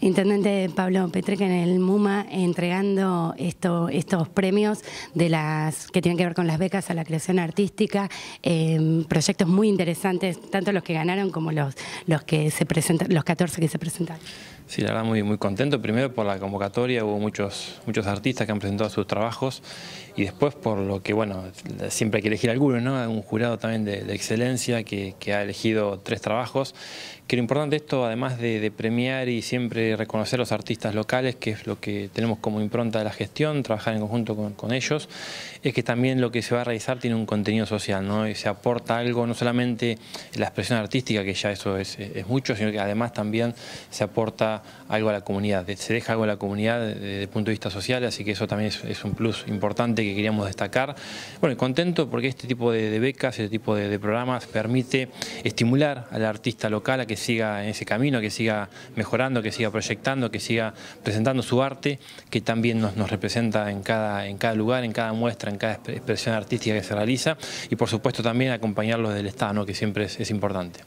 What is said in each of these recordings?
intendente Pablo Petreca, en el MUMA entregando estos premios de las que tienen que ver con las becas a la creación artística, em, proyectos muy interesantes, tanto los que ganaron como los, que se presentan, los 14 que se presentaron. Sí, la verdad muy, muy contento, primero por la convocatoria, hubo muchos, muchos artistas que han presentado sus trabajos y después por lo que, bueno, siempre hay que elegir alguno, ¿no? Un jurado también de, excelencia que, ha elegido tres trabajos. Que lo importante esto, además de, premiar y siempre reconocer a los artistas locales, que es lo que tenemos como impronta de la gestión, trabajar en conjunto con, ellos, es que también lo que se va a realizar tiene un contenido social, ¿no? Y se aporta algo, no solamente la expresión artística, que ya eso es mucho, sino que además también se aporta algo a la comunidad, se deja algo a la comunidad desde el punto de vista social, así que eso también es, un plus importante que queríamos destacar. Bueno, contento porque este tipo de, becas, este tipo de, programas permite estimular al artista local a que siga en ese camino, que siga mejorando, que siga proyectando, que siga presentando su arte, que también nos, nos representa en cada, lugar, en cada muestra, en cada expresión artística que se realiza, y por supuesto también acompañarlos del Estado, que siempre es importante.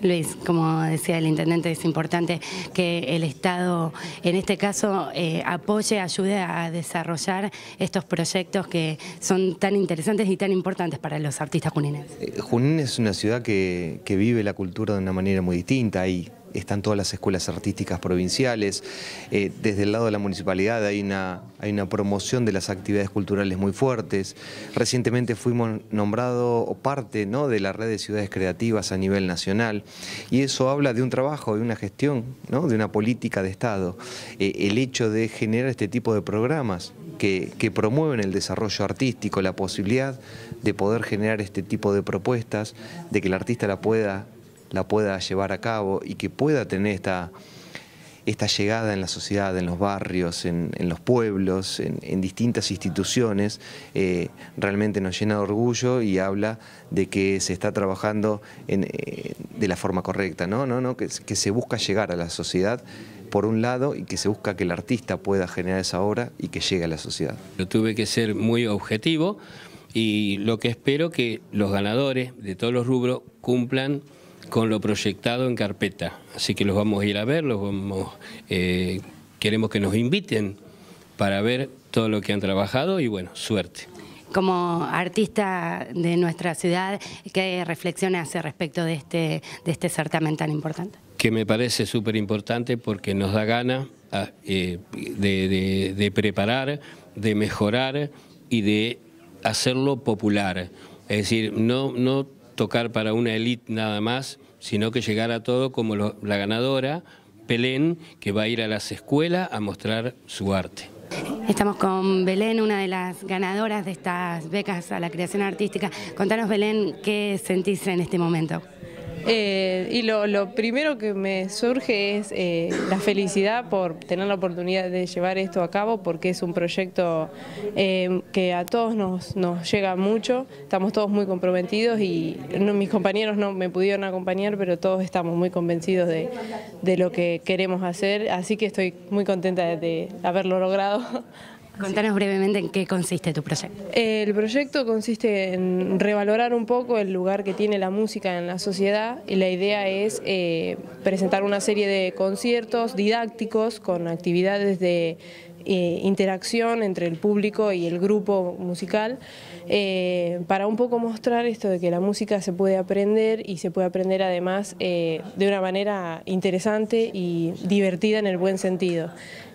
Luis, como decía el intendente, es importante que el Estado, en este caso, eh, apoye, ayude a desarrollar estos proyectos que son tan interesantes y tan importantes para los artistas junines. Eh, Junín es una ciudad que, vive la cultura de una manera muy distinta están todas las escuelas artísticas provinciales. Eh, desde el lado de la municipalidad hay una, hay una promoción de las actividades culturales muy fuertes. Recientemente fuimos nombrado parte ¿no? de la red de ciudades creativas a nivel nacional y eso habla de un trabajo, de una gestión, ¿no? de una política de Estado. Eh, el hecho de generar este tipo de programas que, que, promueven el desarrollo artístico, la posibilidad de poder generar este tipo de propuestas, de que el artista la pueda la pueda llevar a cabo y que pueda tener esta, esta llegada en la sociedad, en los barrios, en, los pueblos, en, distintas instituciones, eh, realmente nos llena de orgullo y habla de que se está trabajando eh, de la forma correcta, ¿no? ¿No? ¿No? Que, que se busca llegar a la sociedad por un lado y que se busca que el artista pueda generar esa obra y que llegue a la sociedad. Yo tuve que ser muy objetivo y lo que espero que los ganadores de todos los rubros cumplan con lo proyectado en carpeta. Así que los vamos a ir a ver, los vamos, eh, queremos que nos inviten para ver todo lo que han trabajado y bueno, suerte. Como artista de nuestra ciudad, ¿qué reflexiones hace respecto de este, de este certamen tan importante? Que me parece súper importante porque nos da ganas ah, eh, de, preparar, de mejorar y de hacerlo popular. Es decir, no, no tocar para una élite nada más, sino que llegar a todo como la ganadora, Belén, que va a ir a las escuelas a mostrar su arte. Estamos con Belén, una de las ganadoras de estas becas a la creación artística. Contanos, Belén, ¿qué sentís en este momento? Eh, y lo, primero que me surge es eh, la felicidad por tener la oportunidad de llevar esto a cabo porque es un proyecto eh, que a todos nos, llega mucho, estamos todos muy comprometidos y mis compañeros no me pudieron acompañar, pero todos estamos muy convencidos de lo que queremos hacer, así que estoy muy contenta de haberlo logrado. Contanos brevemente en qué consiste tu proyecto. El proyecto consiste en revalorar un poco el lugar que tiene la música en la sociedad y la idea es eh, presentar una serie de conciertos didácticos con actividades de eh, interacción entre el público y el grupo musical eh, para un poco mostrar esto de que la música se puede aprender y se puede aprender además de una manera interesante y divertida en el buen sentido,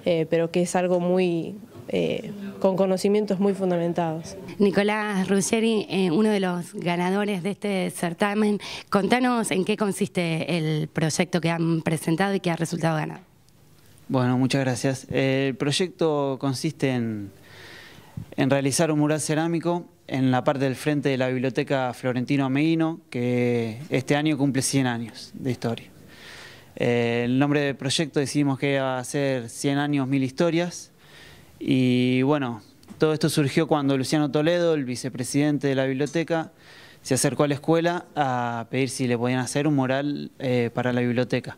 pero que es algo muy eh, con conocimientos muy fundamentados. Nicolás Ruggeri, eh, uno de los ganadores de este certamen, contanos en qué consiste el proyecto que han presentado y que ha resultado ganado. Bueno, muchas gracias. Eh, el proyecto consiste en, realizar un mural cerámico en la parte del frente de la Biblioteca Florentino Ameguino, que este año cumple 100 años de historia. el nombre del proyecto decidimos que iba a ser 100 años, mil historias, y bueno, todo esto surgió cuando Luciano Toledo, el vicepresidente de la biblioteca, se acercó a la escuela a pedir si le podían hacer un mural eh, para la biblioteca,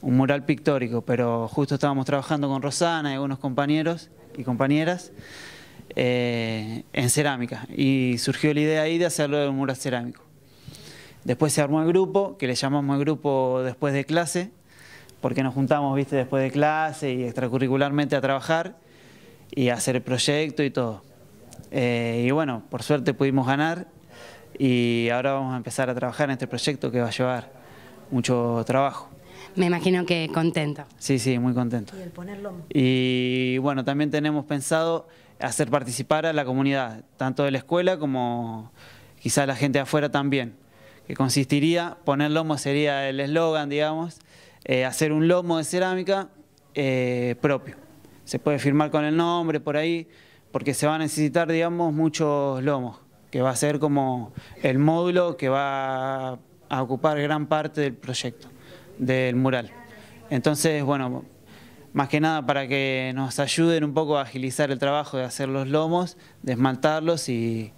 un mural pictórico, pero justo estábamos trabajando con Rosana y algunos compañeros y compañeras eh, en cerámica y surgió la idea ahí de hacerlo de un mural cerámico. Después se armó el grupo, que le llamamos el grupo después de clase, porque nos juntamos, viste, después de clase y extracurricularmente a trabajar y hacer el proyecto y todo. Eh, y bueno, por suerte pudimos ganar y ahora vamos a empezar a trabajar en este proyecto que va a llevar mucho trabajo. Me imagino que contento. Sí, sí, muy contento. Y el lomo. Y bueno, también tenemos pensado hacer participar a la comunidad, tanto de la escuela como quizá la gente afuera también, que consistiría, poner lomo sería el eslogan, digamos, eh, hacer un lomo de cerámica eh, propio se puede firmar con el nombre por ahí, porque se va a necesitar, digamos, muchos lomos, que va a ser como el módulo que va a ocupar gran parte del proyecto, del mural. Entonces, bueno, más que nada para que nos ayuden un poco a agilizar el trabajo de hacer los lomos, de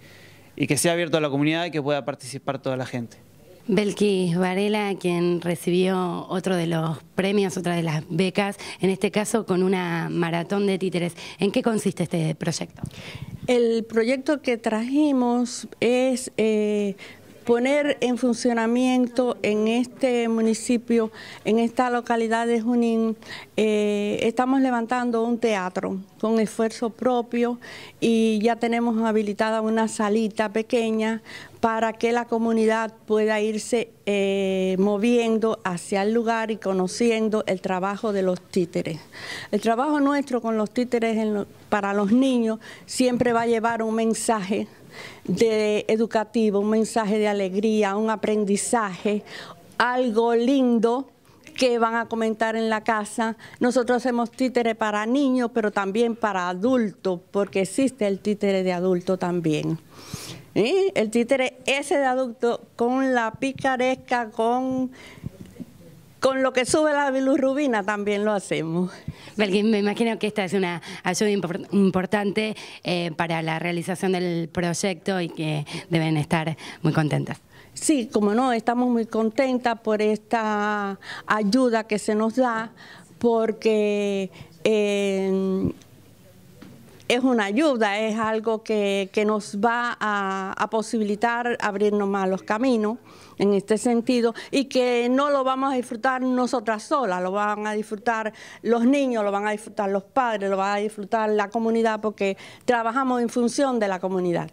y que sea abierto a la comunidad y que pueda participar toda la gente. Belkis Varela, quien recibió otro de los premios, otra de las becas, en este caso con una maratón de títeres. ¿En qué consiste este proyecto? El proyecto que trajimos es eh, poner en funcionamiento en este municipio, en esta localidad de Junín, eh, estamos levantando un teatro con esfuerzo propio y ya tenemos habilitada una salita pequeña para que la comunidad pueda irse eh, moviendo hacia el lugar y conociendo el trabajo de los títeres. El trabajo nuestro con los títeres para los niños siempre va a llevar un mensaje de educativo, un mensaje de alegría, un aprendizaje, algo lindo que van a comentar en la casa. Nosotros hacemos títeres para niños, pero también para adultos, porque existe el títere de adulto también. El títere ese de aducto con la picaresca, con con lo que sube la bilirrubina también lo hacemos. me imagino que esta es una ayuda importante eh, para la realización del proyecto y que deben estar muy contentas. Sí, como no, estamos muy contentas por esta ayuda que se nos da porque eh, es una ayuda, es algo que, que nos va a, a, posibilitar abrirnos más los caminos en este sentido y que no lo vamos a disfrutar nosotras solas, lo van a disfrutar los niños, lo van a disfrutar los padres, lo va a disfrutar la comunidad porque trabajamos en función de la comunidad.